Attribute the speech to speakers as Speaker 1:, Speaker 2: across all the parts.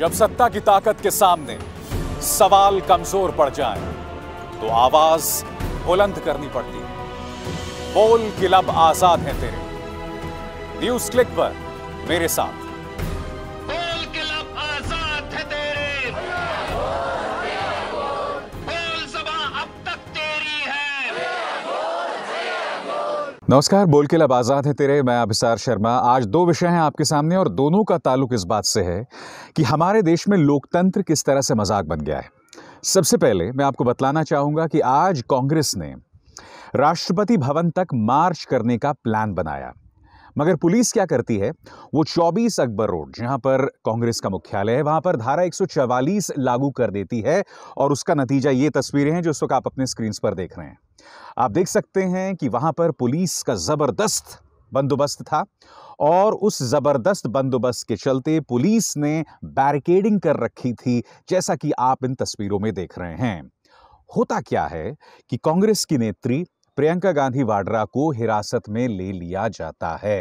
Speaker 1: जब सत्ता की ताकत के सामने सवाल कमजोर पड़ जाए तो आवाज बुलंद करनी पड़ती है बोल किलब आजाद है तेरे न्यूज क्लिक पर मेरे साथ नमस्कार बोल के लब आज़ाद है तेरे मैं अभिसार शर्मा आज दो विषय हैं आपके सामने और दोनों का ताल्लुक इस बात से है कि हमारे देश में लोकतंत्र किस तरह से मजाक बन गया है सबसे पहले मैं आपको बतलाना चाहूँगा कि आज कांग्रेस ने राष्ट्रपति भवन तक मार्च करने का प्लान बनाया मगर पुलिस क्या करती है वो 24 अकबर रोड जहां पर कांग्रेस का मुख्यालय है वहां पर धारा 144 लागू कर देती है और उसका नतीजा ये तस्वीरें हैं जो इस वक्त आप अपने स्क्रीन पर देख रहे हैं आप देख सकते हैं कि वहाँ पर पुलिस का ज़बरदस्त बंदोबस्त था और उस ज़बरदस्त बंदोबस्त के चलते पुलिस ने बैरिकेडिंग कर रखी थी जैसा कि आप इन तस्वीरों में देख रहे हैं होता क्या है कि कांग्रेस की नेत्री प्रियंका गांधी वाड्रा को हिरासत में ले लिया जाता है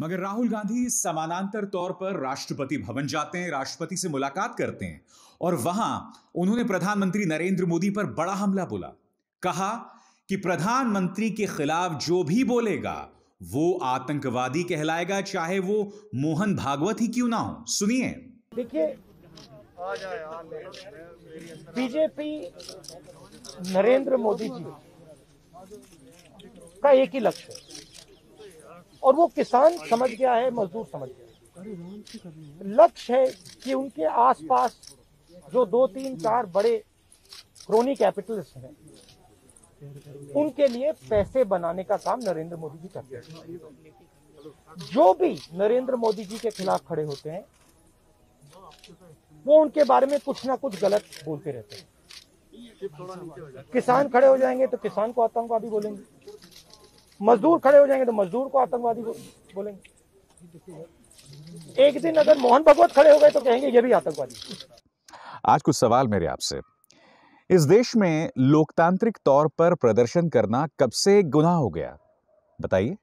Speaker 1: मगर राहुल गांधी समानांतर तौर पर राष्ट्रपति भवन जाते हैं राष्ट्रपति से मुलाकात करते हैं और वहां उन्होंने प्रधानमंत्री नरेंद्र मोदी पर बड़ा हमला बोला कहा कि प्रधानमंत्री के खिलाफ जो भी बोलेगा वो आतंकवादी कहलाएगा चाहे वो मोहन भागवत ही क्यों ना हो सुनिए
Speaker 2: देखिए बीजेपी नरेंद्र मोदी जी का एक ही लक्ष्य है और वो किसान समझ गया है मजदूर समझ गया है लक्ष्य है कि उनके आसपास जो दो तीन चार बड़े क्रोनी कैपिटलिस्ट हैं उनके लिए पैसे बनाने का काम नरेंद्र मोदी जी करते हैं जो भी नरेंद्र मोदी जी के खिलाफ खड़े होते हैं
Speaker 1: वो उनके बारे में कुछ ना कुछ गलत
Speaker 2: बोलते रहते हैं किसान खड़े हो जाएंगे तो किसान को आतंकवादी बोलेंगे मजदूर खड़े हो जाएंगे तो मजदूर को आतंकवादी बोलेंगे एक दिन अगर मोहन भगवत खड़े हो गए तो कहेंगे
Speaker 1: ये भी आतंकवादी आज कुछ सवाल मेरे आपसे इस देश में लोकतांत्रिक तौर पर प्रदर्शन करना कब से गुनाह हो गया बताइए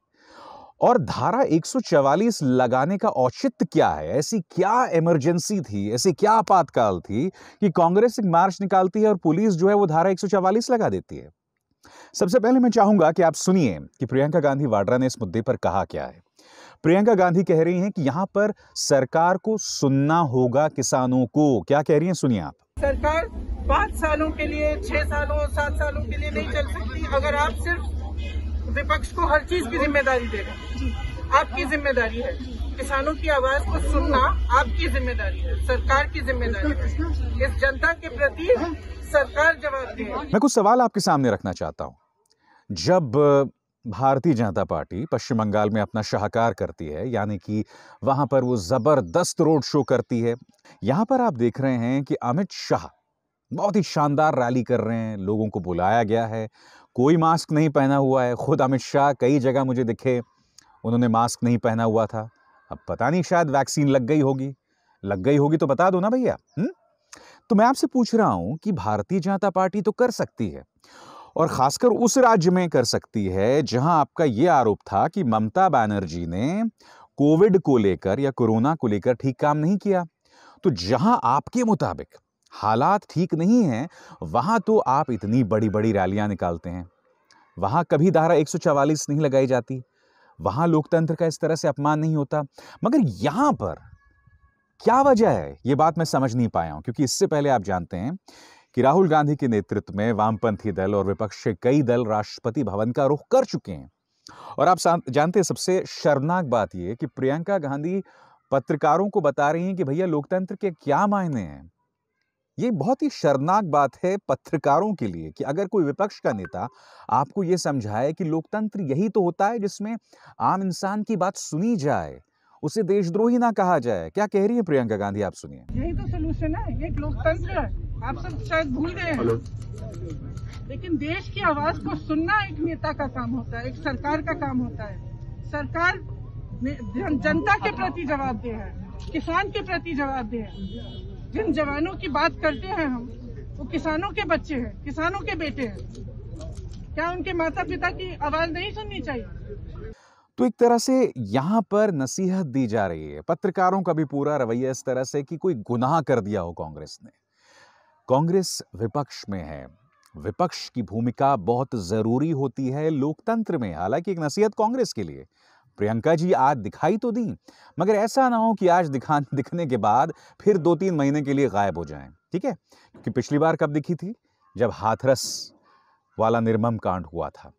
Speaker 1: और धारा 144 लगाने का औचित्य क्या है ऐसी क्या इमरजेंसी थी ऐसी क्या आपातकाल थी कि कांग्रेस एक मार्च निकालती है और पुलिस जो है वो धारा 144 लगा देती है सबसे पहले मैं चाहूंगा कि आप सुनिए कि प्रियंका गांधी वाड्रा ने इस मुद्दे पर कहा क्या है प्रियंका गांधी कह रही हैं कि यहाँ पर सरकार को सुनना होगा किसानों को क्या कह रही हैं सुनिए आप सरकार पाँच सालों के लिए छह सालों सात
Speaker 2: सालों के लिए नहीं चल सकती अगर आप सिर्फ विपक्ष को हर चीज की जिम्मेदारी देगा आपकी जिम्मेदारी है किसानों की आवाज को सुनना आपकी जिम्मेदारी है सरकार की जिम्मेदारी है इस जनता के प्रति सरकार जवाब दे
Speaker 1: मैं कुछ सवाल आपके सामने रखना चाहता हूँ जब भारतीय जनता पार्टी पश्चिम बंगाल में अपना शाहकार करती है यानी कि वहाँ पर वो ज़बरदस्त रोड शो करती है यहाँ पर आप देख रहे हैं कि अमित शाह बहुत ही शानदार रैली कर रहे हैं लोगों को बुलाया गया है कोई मास्क नहीं पहना हुआ है ख़ुद अमित शाह कई जगह मुझे दिखे उन्होंने मास्क नहीं पहना हुआ था अब पता नहीं शायद वैक्सीन लग गई होगी लग गई होगी तो बता दो ना भैया तो मैं आपसे पूछ रहा हूं कि भारतीय जनता पार्टी तो कर सकती है और खासकर उस राज्य में कर सकती है जहां आपका ये आरोप था कि ममता बनर्जी ने कोविड को लेकर या कोरोना को लेकर ठीक काम नहीं किया तो जहां आपके मुताबिक हालात ठीक नहीं हैं वहाँ तो आप इतनी बड़ी बड़ी रैलियाँ निकालते हैं वहाँ कभी धारा 144 नहीं लगाई जाती वहाँ लोकतंत्र का इस तरह से अपमान नहीं होता मगर यहाँ पर क्या वजह है ये बात मैं समझ नहीं पाया हूँ क्योंकि इससे पहले आप जानते हैं कि राहुल गांधी के नेतृत्व में वामपंथी दल और विपक्ष के कई दल राष्ट्रपति भवन का रुख कर चुके हैं और आप जानते हैं सबसे शर्मनाक बात यह कि प्रियंका गांधी पत्रकारों को बता रही हैं कि भैया लोकतंत्र के क्या मायने हैं ये बहुत ही शर्मनाक बात है पत्रकारों के लिए कि अगर कोई विपक्ष का नेता आपको ये समझाए कि लोकतंत्र यही तो होता है जिसमें आम इंसान की बात सुनी जाए उसे देशद्रोही ना कहा जाए क्या कह रही है प्रियंका गांधी आप सुनिए
Speaker 2: यही तो सोल्यूशन है एक लोकतंत्र है आप सब शायद भूल गए हैं लेकिन देश की आवाज को सुनना एक नेता का काम होता है एक सरकार का काम होता है सरकार जनता के प्रति जवाबदेह है किसान के प्रति जवाबदेह है जिन जवानों की बात करते हैं हम वो किसानों के बच्चे हैं किसानों के बेटे हैं क्या उनके माता पिता की आवाज नहीं सुननी चाहिए
Speaker 1: तो एक तरह से यहाँ पर नसीहत दी जा रही है पत्रकारों का भी पूरा रवैया इस तरह से कि कोई गुनाह कर दिया हो कांग्रेस ने कांग्रेस विपक्ष में है विपक्ष की भूमिका बहुत ज़रूरी होती है लोकतंत्र में हालांकि एक नसीहत कांग्रेस के लिए प्रियंका जी आज दिखाई तो दी मगर ऐसा ना हो कि आज दिखा दिखने के बाद फिर दो तीन महीने के लिए गायब हो जाएं ठीक है क्योंकि पिछली बार कब दिखी थी जब हाथरस वाला निर्मम कांड हुआ था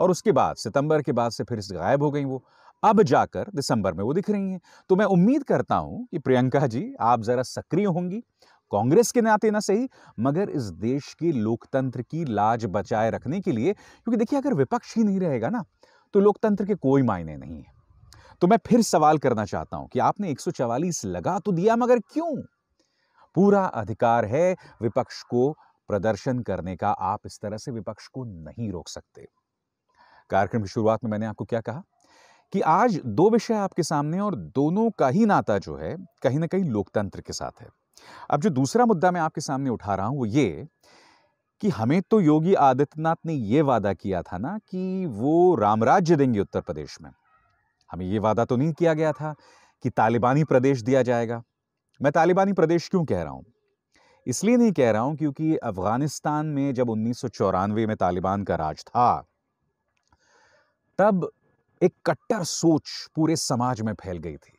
Speaker 1: और उसके बाद सितंबर के बाद से फिर गायब हो गई वो अब जाकर दिसंबर में वो दिख रही हैं तो मैं उम्मीद करता हूं कि प्रियंका जी आप ज़रा सक्रिय होंगी कांग्रेस के नाते ना सही मगर इस देश के लोकतंत्र की लाज बचाए रखने के लिए क्योंकि देखिए अगर विपक्ष ही नहीं रहेगा ना तो लोकतंत्र के कोई मायने नहीं है तो मैं फिर सवाल करना चाहता हूं कि आपने 144 लगा तो दिया मगर क्यों पूरा अधिकार है विपक्ष को प्रदर्शन करने का आप इस तरह से विपक्ष को नहीं रोक सकते कार्यक्रम की शुरुआत में मैंने आपको क्या कहा कि आज दो विषय आपके सामने और दोनों का ही नाता जो है कहीं ना कहीं लोकतंत्र के साथ है अब जो दूसरा मुद्दा मैं आपके सामने उठा रहा हूं वो ये कि हमें तो योगी आदित्यनाथ ने यह वादा किया था ना कि वो रामराज्य देंगे उत्तर प्रदेश में हमें यह वादा तो नहीं किया गया था कि तालिबानी प्रदेश दिया जाएगा मैं तालिबानी प्रदेश क्यों कह रहा हूं इसलिए नहीं कह रहा हूं क्योंकि अफ़गानिस्तान में जब उन्नीस में तालिबान का राज था तब एक कट्टर सोच पूरे समाज में फैल गई थी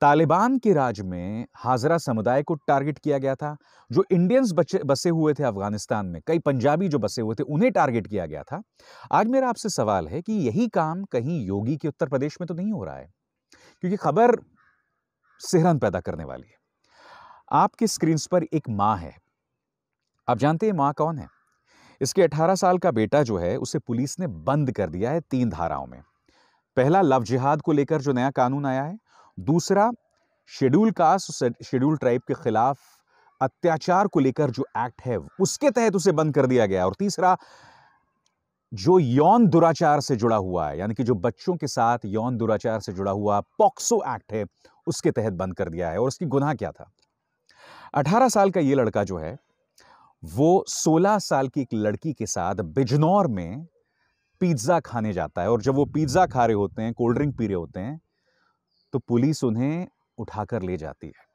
Speaker 1: तालिबान के राज में हाजरा समुदाय को टारगेट किया गया था जो इंडियंस बचे बसे हुए थे अफगानिस्तान में कई पंजाबी जो बसे हुए थे उन्हें टारगेट किया गया था आज मेरा आपसे सवाल है कि यही काम कहीं योगी के उत्तर प्रदेश में तो नहीं हो रहा है क्योंकि खबर सेहरन पैदा करने वाली है आपके स्क्रीन पर एक माँ है आप जानते हैं माँ कौन है इसके 18 साल का बेटा जो है उसे पुलिस ने बंद कर दिया है तीन धाराओं में पहला लव जिहाद को लेकर जो नया कानून आया है दूसरा शेड्यूल कास्ट शेड्यूल ट्राइब के खिलाफ अत्याचार को लेकर जो एक्ट है उसके तहत उसे बंद कर दिया गया और तीसरा जो यौन दुराचार से जुड़ा हुआ है यानी कि जो बच्चों के साथ यौन दुराचार से जुड़ा हुआ पॉक्सो एक्ट है उसके तहत बंद कर दिया है और उसकी गुनाह क्या था 18 साल का ये लड़का जो है वो 16 साल की एक लड़की के साथ बिजनौर में पिज्ज़ा खाने जाता है और जब वो पिज़्ज़ा खा रहे होते हैं कोल्ड ड्रिंक पी रहे होते हैं तो पुलिस उन्हें उठाकर ले जाती है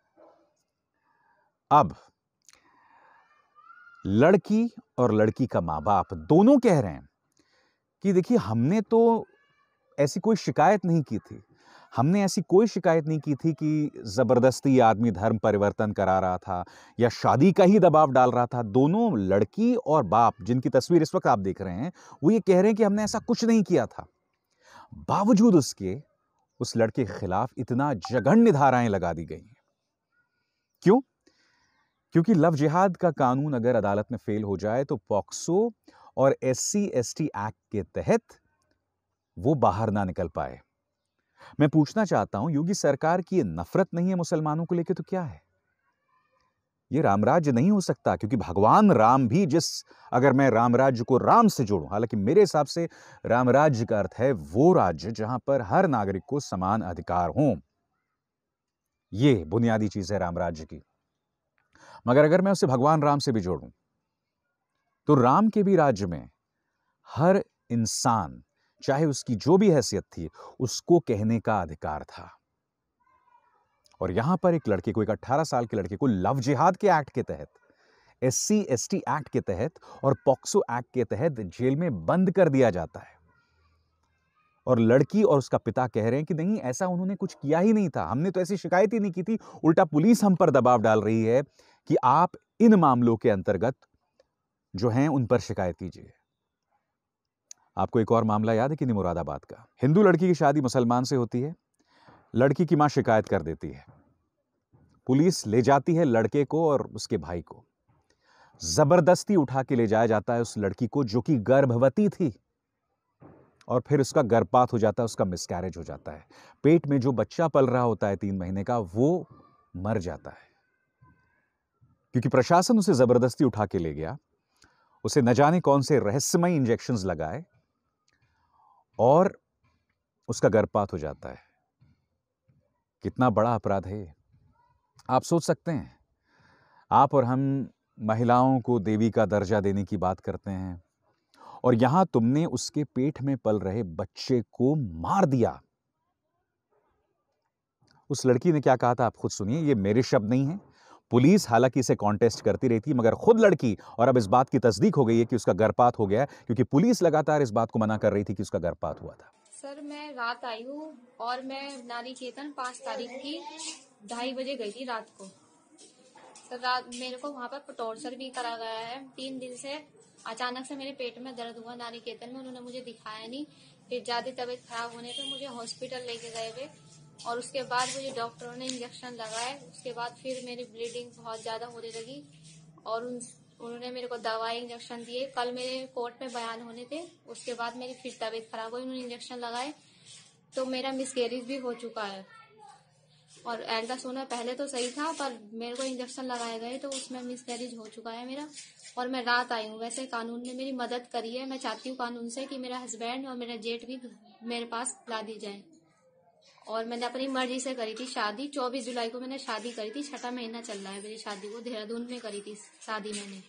Speaker 1: अब लड़की और लड़की का मां बाप दोनों कह रहे हैं कि देखिए हमने तो ऐसी कोई शिकायत नहीं की थी हमने ऐसी कोई शिकायत नहीं की थी कि ज़बरदस्ती आदमी धर्म परिवर्तन करा रहा था या शादी का ही दबाव डाल रहा था दोनों लड़की और बाप जिनकी तस्वीर इस वक्त आप देख रहे हैं वो ये कह रहे हैं कि हमने ऐसा कुछ नहीं किया था बावजूद उसके उस लड़के के खिलाफ इतना जघन्य धाराएं लगा दी गई हैं क्यों क्योंकि लव जिहाद का कानून अगर अदालत में फेल हो जाए तो पॉक्सो और एस सी एक्ट के तहत वो बाहर ना निकल पाए मैं पूछना चाहता हूं योगी सरकार की ये नफरत नहीं है मुसलमानों को लेकर तो क्या है ये रामराज्य नहीं हो सकता क्योंकि भगवान राम भी जिस अगर मैं रामराज्य को राम से जोड़ूं हालांकि मेरे हिसाब से रामराज्य का अर्थ है वो राज्य जहां पर हर नागरिक को समान अधिकार हो ये बुनियादी चीज है रामराज्य की मगर अगर मैं उसे भगवान राम से भी जोड़ूं तो राम के भी राज्य में हर इंसान चाहे उसकी जो भी हैसियत थी उसको कहने का अधिकार था और यहां पर एक लड़के को एक 18 साल के लड़के को लव जिहाद के एक्ट के तहत एस सी एक्ट के तहत और पॉक्सो एक्ट के तहत जेल में बंद कर दिया जाता है और लड़की और उसका पिता कह रहे हैं कि नहीं ऐसा उन्होंने कुछ किया ही नहीं था हमने तो ऐसी शिकायत ही नहीं की थी उल्टा पुलिस हम पर दबाव डाल रही है कि आप इन मामलों के अंतर्गत जो हैं उन पर शिकायत कीजिए आपको एक और मामला याद है कि नहीं मुरादाबाद का हिंदू लड़की की शादी मुसलमान से होती है लड़की की माँ शिकायत कर देती है पुलिस ले जाती है लड़के को और उसके भाई को ज़बरदस्ती उठा के ले जाया जाता है उस लड़की को जो कि गर्भवती थी और फिर उसका गर्भपात हो जाता है उसका मिसकैरेज हो जाता है पेट में जो बच्चा पल रहा होता है तीन महीने का वो मर जाता है क्योंकि प्रशासन उसे ज़बरदस्ती उठा के ले गया उसे न जाने कौन से रहस्यमय इंजेक्शन लगाए और उसका गर्भपात हो जाता है कितना बड़ा अपराध है आप सोच सकते हैं आप और हम महिलाओं को देवी का दर्जा देने की बात करते हैं और यहां तुमने उसके पेट में पल रहे बच्चे को मार दिया उस लड़की ने क्या कहा था आप खुद सुनिए ये मेरे शब्द नहीं है पुलिस हालांकि इसे कॉन्टेस्ट करती रही थी मगर खुद लड़की और अब इस बात की तस्दीक हो गई है कि उसका गर्भपात हो गया क्योंकि पुलिस लगातार इस बात को मना कर रही थी कि उसका गर्भपात हुआ था
Speaker 2: सर मैं रात आई हूँ और मैं नारी केतन पाँच तारीख की ढाई बजे गई थी रात को सर रात मेरे को वहाँ पर टॉर्चर भी करा गया है तीन दिन से अचानक से मेरे पेट में दर्द हुआ नानी केतन में उन्होंने मुझे दिखाया नहीं फिर ज़्यादा तबीयत खराब होने पर मुझे हॉस्पिटल लेके गए हुए और उसके बाद मुझे डॉक्टरों ने इंजेक्शन लगाए उसके बाद फिर मेरी ब्लीडिंग बहुत ज़्यादा होने लगी और उन उन्होंने मेरे को दवाई इंजेक्शन दिए कल मेरे कोर्ट में बयान होने थे उसके बाद मेरी फिर तबीयत खराब हुई उन्होंने इंजेक्शन लगाए तो मेरा मिसकेरेज भी हो चुका है और एल्डासोना पहले तो सही था पर मेरे को इंजेक्शन लगाए गए तो उसमें मिसकैरेज हो चुका है मेरा और मैं रात आई हूँ वैसे कानून ने मेरी मदद करी है मैं चाहती हूँ कानून से कि मेरा हस्बैंड और मेरा जेठ भी मेरे पास ला दी जाए और मैंने अपनी मर्जी से करी थी शादी चौबीस जुलाई को मैंने शादी करी थी छठा महीना चल रहा है मेरी शादी को देहरादून में करी थी शादी मैंने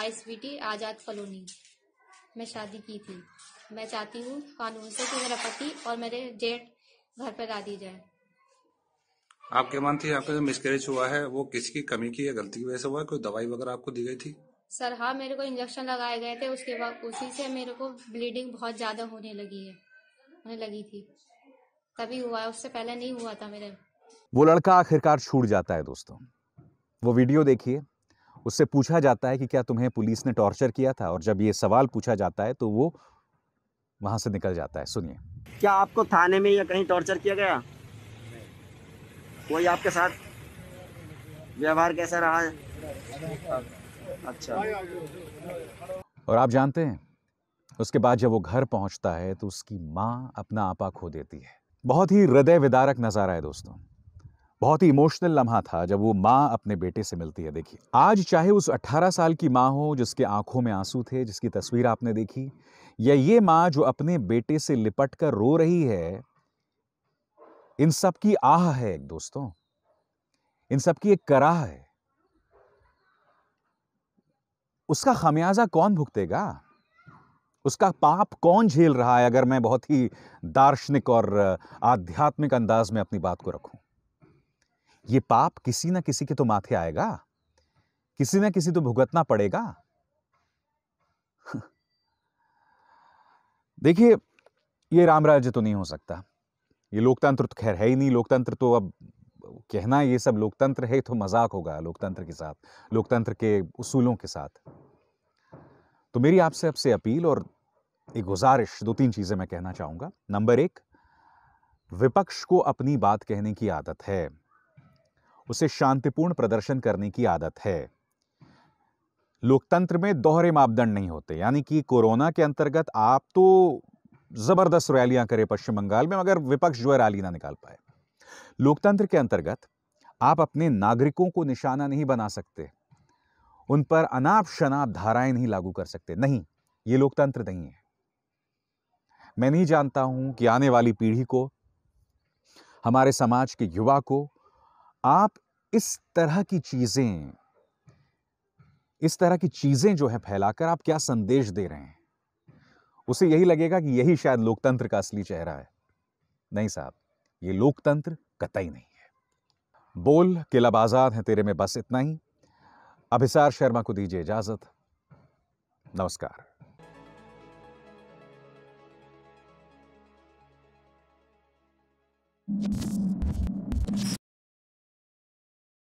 Speaker 2: I B T Azad colony में शादी की थी मैं चाहती हूँ कानून से कि मेरा पति और मेरे जेठ घर पर ला दी जाए आपके मानती है आपका जो मिसकरेज हुआ है वो किसकी कमी की या गलती की वजह से हुआ है कोई दवाई वगैरह आपको दी गई थी सर हाँ मेरे को इंजेक्शन लगाए गए थे उसके बाद उसी से मेरे को ब्लीडिंग बहुत ज्यादा होने लगी है होने लगी थी तभी हुआ है उससे पहले नहीं हुआ था मेरे
Speaker 1: वो लड़का आखिरकार छूट जाता है दोस्तों वो वीडियो देखिए उससे पूछा जाता है कि क्या तुम्हें पुलिस ने टॉर्चर किया था और जब ये सवाल पूछा जाता है तो वो वहां से निकल जाता है सुनिए
Speaker 2: क्या आपको थाने में या कहीं टॉर्चर किया गया कोई आपके साथ व्यवहार कैसा रहा है अच्छा और आप
Speaker 1: जानते हैं उसके बाद जब वो घर पहुंचता है तो उसकी माँ अपना आपा खो देती है बहुत ही हृदय विदारक नज़ारा है दोस्तों बहुत ही इमोशनल लम्हा था जब वो माँ अपने बेटे से मिलती है देखिए आज चाहे उस 18 साल की माँ हो जिसके आंखों में आंसू थे जिसकी तस्वीर आपने देखी या ये माँ जो अपने बेटे से लिपट कर रो रही है इन सब की आह है एक दोस्तों इन सब की एक कराह है उसका खमियाजा कौन भुगतेगा उसका पाप कौन झेल रहा है अगर मैं बहुत ही दार्शनिक और आध्यात्मिक अंदाज में अपनी बात को रखूं ये पाप किसी ना किसी के तो माथे आएगा किसी ना किसी तो भुगतना पड़ेगा देखिए ये राम राज्य तो नहीं हो सकता ये लोकतंत्र तो खैर है ही नहीं लोकतंत्र तो अब कहना ये सब लोकतंत्र है तो मजाक होगा लोकतंत्र के साथ लोकतंत्र के उसूलों के साथ तो मेरी आपसे आपसे अपील और एक गुजारिश दो तीन चीज़ें मैं कहना चाहूंगा नंबर एक विपक्ष को अपनी बात कहने की आदत है उसे शांतिपूर्ण प्रदर्शन करने की आदत है लोकतंत्र में दोहरे मापदंड नहीं होते यानी कि कोरोना के अंतर्गत आप तो ज़बरदस्त रैलियां करे पश्चिम बंगाल में मगर विपक्ष जो है रैली ना निकाल पाए लोकतंत्र के अंतर्गत आप अपने नागरिकों को निशाना नहीं बना सकते उन पर अनाप शनाप धाराएं नहीं लागू कर सकते नहीं ये लोकतंत्र नहीं है मैं नहीं जानता हूं कि आने वाली पीढ़ी को हमारे समाज के युवा को आप इस तरह की चीज़ें इस तरह की चीज़ें जो है फैलाकर आप क्या संदेश दे रहे हैं उसे यही लगेगा कि यही शायद लोकतंत्र का असली चेहरा है नहीं साहब ये लोकतंत्र कतई नहीं है बोल किलब आज़ाद है तेरे में बस इतना ही अभिसार शर्मा को दीजिए इजाज़त नमस्कार you